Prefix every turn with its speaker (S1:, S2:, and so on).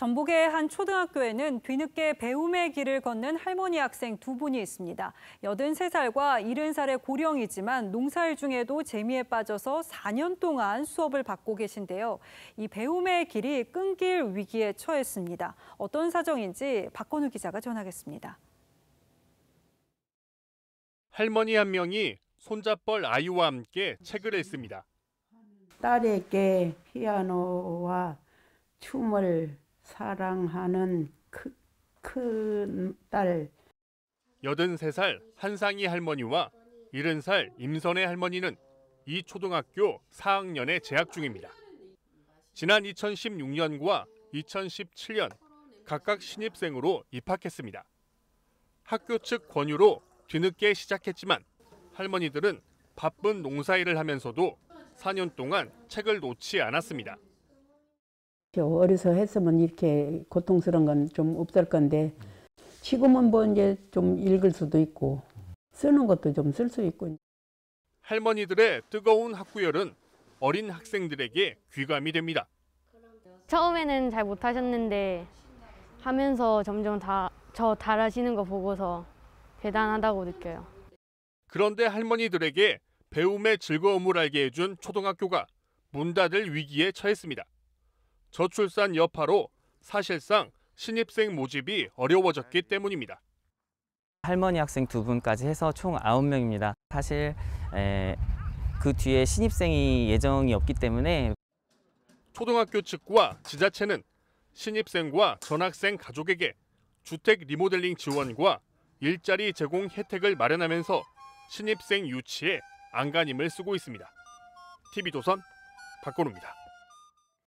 S1: 전북의 한 초등학교에는 뒤늦게 배움의 길을 걷는 할머니 학생 두 분이 있습니다. 83살과 70살의 고령이지만 농사일 중에도 재미에 빠져서 4년 동안 수업을 받고 계신데요. 이 배움의 길이 끊길 위기에 처했습니다. 어떤 사정인지 박건우 기자가 전하겠습니다.
S2: 할머니 한 명이 손잡벌 아이와 함께 책을 했습니다
S1: 딸에게 피아노와 춤을 사랑하는 큰딸
S2: 83살 한상희 할머니와 70살 임선혜 할머니는 이 초등학교 4학년에 재학 중입니다. 지난 2016년과 2017년 각각 신입생으로 입학했습니다. 학교 측 권유로 뒤늦게 시작했지만 할머니들은 바쁜 농사일을 하면서도 4년 동안 책을 놓지 않았습니다.
S1: 어려서 했으면 이렇게 고통스러운 건 좀 없을 건데 지금은 뭐 이제 좀 읽을 수도 있고 쓰는 것도 좀 쓸 수 있고
S2: 할머니들의 뜨거운 학구열은 어린 학생들에게 귀감이 됩니다. 처음에는 잘 못하셨는데 하면서 점점 다저 잘하시는 거 보고서 대단하다고 느껴요. 그런데 할머니들에게 배움의 즐거움을 알게 해준 초등학교가 문 닫을 위기에 처했습니다. 저출산 여파로 사실상 신입생 모집이 어려워졌기 때문입니다. 할머니 학생 두 분까지 해서 총 9명입니다. 사실 에, 그 뒤에
S1: 신입생이 예정이 없기 때문에
S2: 초등학교 측과 지자체는 신입생과 전학생 가족에게 주택 리모델링 지원과 일자리 제공 혜택을 마련하면서 신입생 유치에 안간힘을 쓰고 있습니다. TV조선 박건우입니다.